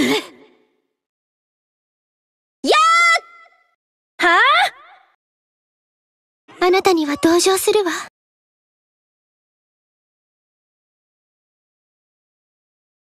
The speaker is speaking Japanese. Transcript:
やはああなたには同情するわ。